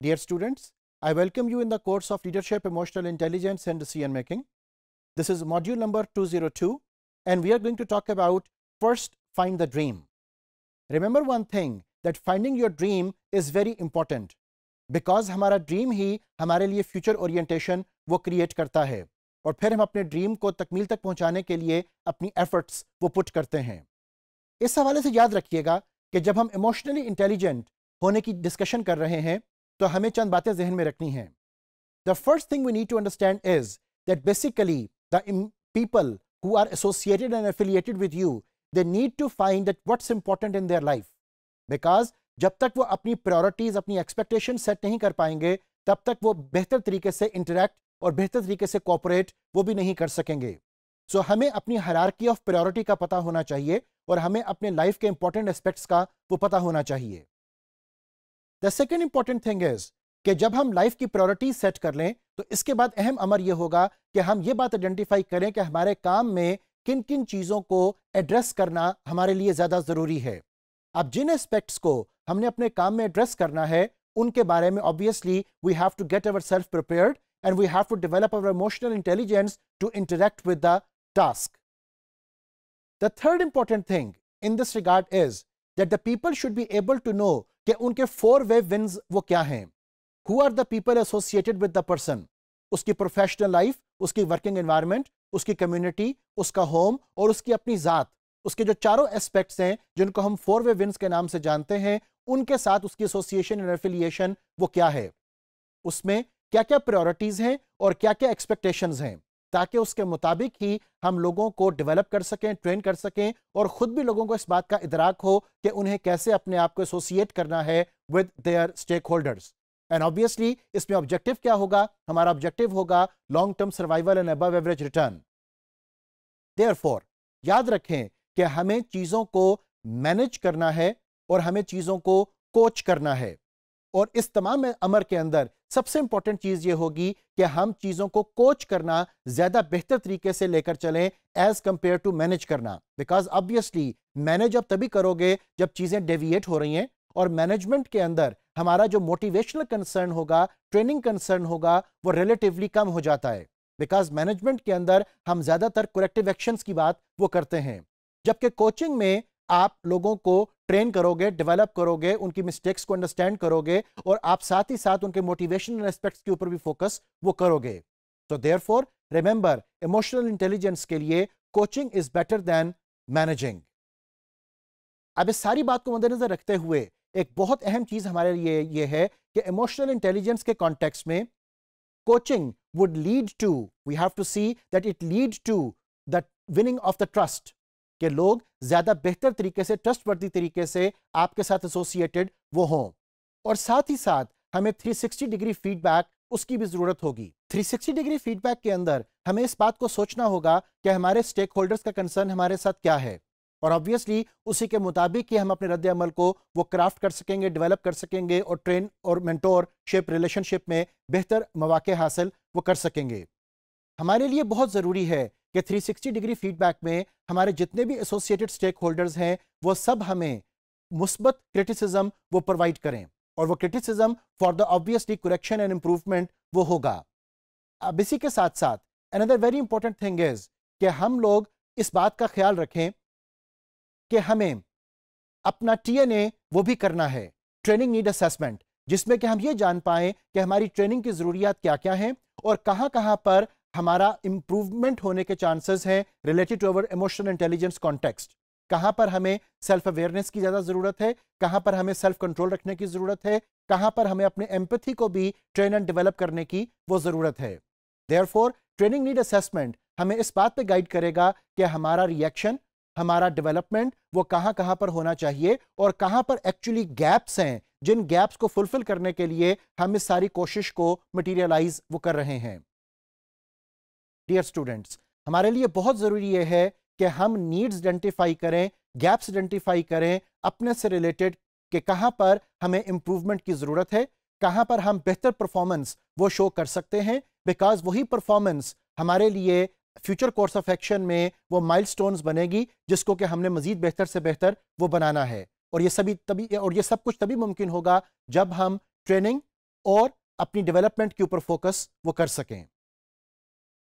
Dear students, I welcome you in the course of Leadership, Emotional Intelligence and Decision Making. This is module number 202 and we are going to talk about first find the dream. Remember one thing that finding your dream is very important because हमारा dream ही हमारे लिए future orientation वो create karta hai और फिर हम अपने dream को तकमील तक पहुंचाने के लिए अपनी efforts वो put करते हैं इस हवाले से याद रखिएगा कि जब हम emotionally intelligent होने की discussion कर रहे हैं तो हमें चंद बातें जहन में रखनी हैं the first thing we need to understand is that basically the people who are associated and affiliated with you they need to find that what's important in their life because जब तक वो अपनी प्रायोरिटीज अपनी expectation set नहीं कर पाएंगे तब तक वो बेहतर तरीके से इंटरेक्ट और बेहतर तरीके से कॉपरेट वो भी नहीं कर सकेंगे सो so, हमें अपनी हरारकी ऑफ प्रायोरिटी का पता होना चाहिए और हमें अपने लाइफ के इंपॉर्टेंट एस्पेक्ट्स का वो पता होना चाहिए the second important thing is कि जब हम लाइफ की प्रायोरिटी सेट कर लें तो इसके बाद अहम अमर यह होगा कि हम ये बात आइडेंटिफाई करें कि हमारे काम में किन किन चीज़ों को एड्रेस करना हमारे लिए ज़्यादा ज़रूरी है अब जिन एस्पेक्ट्स को हमने अपने काम में एड्रेस करना है उनके बारे में obviously we have to get our self prepared and we have to develop our emotional intelligence to interact with the task the third important thing in this regard is that the people should be able to know कि उनके four way wins वो क्या हैं who are the people associated with the person उसकी professional life उसकी working environment उसकी community उसका home और उसकी अपनी ज़ात उसके जो चारों एस्पेक्ट्स हैं जिनको हम फोर वे विन्स के नाम से जानते हैं उनके साथ उसकी एसोसिएशन एंड एफिलिएशन वो क्या है उसमें क्या क्या प्रायोरिटीज़ हैं और क्या क्या एक्सपेक्टेशंस हैं ताकि उसके मुताबिक ही हम लोगों को डेवलप कर सकें ट्रेन कर सकें और ख़ुद भी लोगों को इस बात का इदराक हो कि उन्हें कैसे अपने आप को एसोसिएट करना है with their stakeholders and obviously इसमें ऑब्जेक्टिव क्या होगा हमारा ऑब्जेक्टिव होगा long term survival and above average return there याद रखें कि हमें चीज़ों को मैनेज करना है और हमें चीज़ों को कोच करना है और इस तमाम अमर के अंदर सबसे इंपॉर्टेंट चीज़ ये होगी कि हम चीज़ों को कोच करना ज़्यादा बेहतर तरीके से लेकर चलें एज़ कम्पेयर टू मैनेज करना बिकॉज ऑब्वियसली मैनेज आप तभी करोगे जब चीज़ें डेविएट हो रही हैं और मैनेजमेंट के अंदर हमारा जो मोटिवेशनल कंसर्न होगा ट्रेनिंग कंसर्न होगा वो रिलेटिवली कम हो जाता है बिकॉज मैनेजमेंट के अंदर हम ज़्यादातर कुरेक्टिव एक्शन की बात वो करते हैं जबकि कोचिंग में आप लोगों को ट्रेन करोगे डेवलप करोगे उनकी मिस्टेक्स को अंडरस्टैंड करोगे और आप साथ ही साथ उनके मोटिवेशनल एस्पेक्ट्स के ऊपर भी फोकस वो करोगे तो therefore remember emotional intelligence के लिए coaching is better than managing अब इस सारी बात को मद्देनजर रखते हुए एक बहुत अहम चीज हमारे लिए ये है कि इमोशनल इंटेलिजेंस के कॉन्टेक्स में coaching would lead to we have to see that it lead to the winning of the trust कि लोग ज़्यादा बेहतर तरीके से ट्रस्ट वर्दी तरीके से आपके साथ एसोसिएटेड वो हों और साथ ही साथ हमें 360 डिग्री फीडबैक उसकी भी ज़रूरत होगी 360 डिग्री फीडबैक के अंदर हमें इस बात को सोचना होगा कि हमारे स्टेक होल्डर्स का कंसर्न हमारे साथ क्या है और ऑब्वियसली उसी के मुताबिक ही हम अपने रद्द अमल को वो क्राफ्ट कर सकेंगे डेवलप कर सकेंगे और ट्रेन और मेंटोर शिप रिलेशनशिप में बेहतर मौाक़े हासिल वो कर सकेंगे हमारे लिए बहुत ज़रूरी है कि 360 डिग्री फीडबैक में हमारे जितने भी एसोसिएटेड स्टेक होल्डर्स हैं वो सब हमें मुस्बत क्रिटिसिज्म वो प्रोवाइड करें और वो criticism for the obviously correction and improvement वो होगा अब इसी के साथ साथ another very important thing is कि हम लोग इस बात का ख्याल रखें कि हमें अपना टीएनए वो भी करना है ट्रेनिंग नीड असेसमेंट जिसमें कि हम ये जान पाएं कि हमारी ट्रेनिंग की ज़रूरियात क्या क्या हैं और कहां कहाँ पर हमारा इम्प्रूवमेंट होने के चांसेस हैं related to our emotional intelligence context कहाँ पर हमें सेल्फ अवेयरनेस की ज़्यादा ज़रूरत है कहाँ पर हमें सेल्फ कंट्रोल रखने की ज़रूरत है कहाँ पर हमें अपने एम्पथी को भी ट्रेन एंड डेवलप करने की वो ज़रूरत है देयर ट्रेनिंग नीड असेसमेंट हमें इस बात पर गाइड करेगा कि हमारा रिएक्शन हमारा डेवलपमेंट वो कहाँ कहाँ पर होना चाहिए और कहाँ पर एक्चुअली गैप्स हैं जिन गैप्स को फुलफिल करने के लिए हम इस सारी कोशिश को मटीरियलाइज वो कर रहे हैं डियर स्टूडेंट्स हमारे लिए बहुत ज़रूरी यह है कि हम नीड्स आइडेंटिफाई करें गैप्स आइडेंटिफाई करें अपने से रिलेटेड कि कहाँ पर हमें इम्प्रूवमेंट की ज़रूरत है कहाँ पर हम बेहतर परफॉर्मेंस वो शो कर सकते हैं बिकॉज वही परफॉर्मेंस हमारे लिए फ्यूचर कोर्स ऑफ एक्शन में वो माइलस्टोन्स बनेगी जिसको कि हमने मज़ीद बेहतर से बेहतर वो बनाना है और ये सभी तभी और ये सब कुछ तभी मुमकिन होगा जब हम ट्रेनिंग और अपनी डेवलपमेंट के ऊपर फोकस वो कर सकें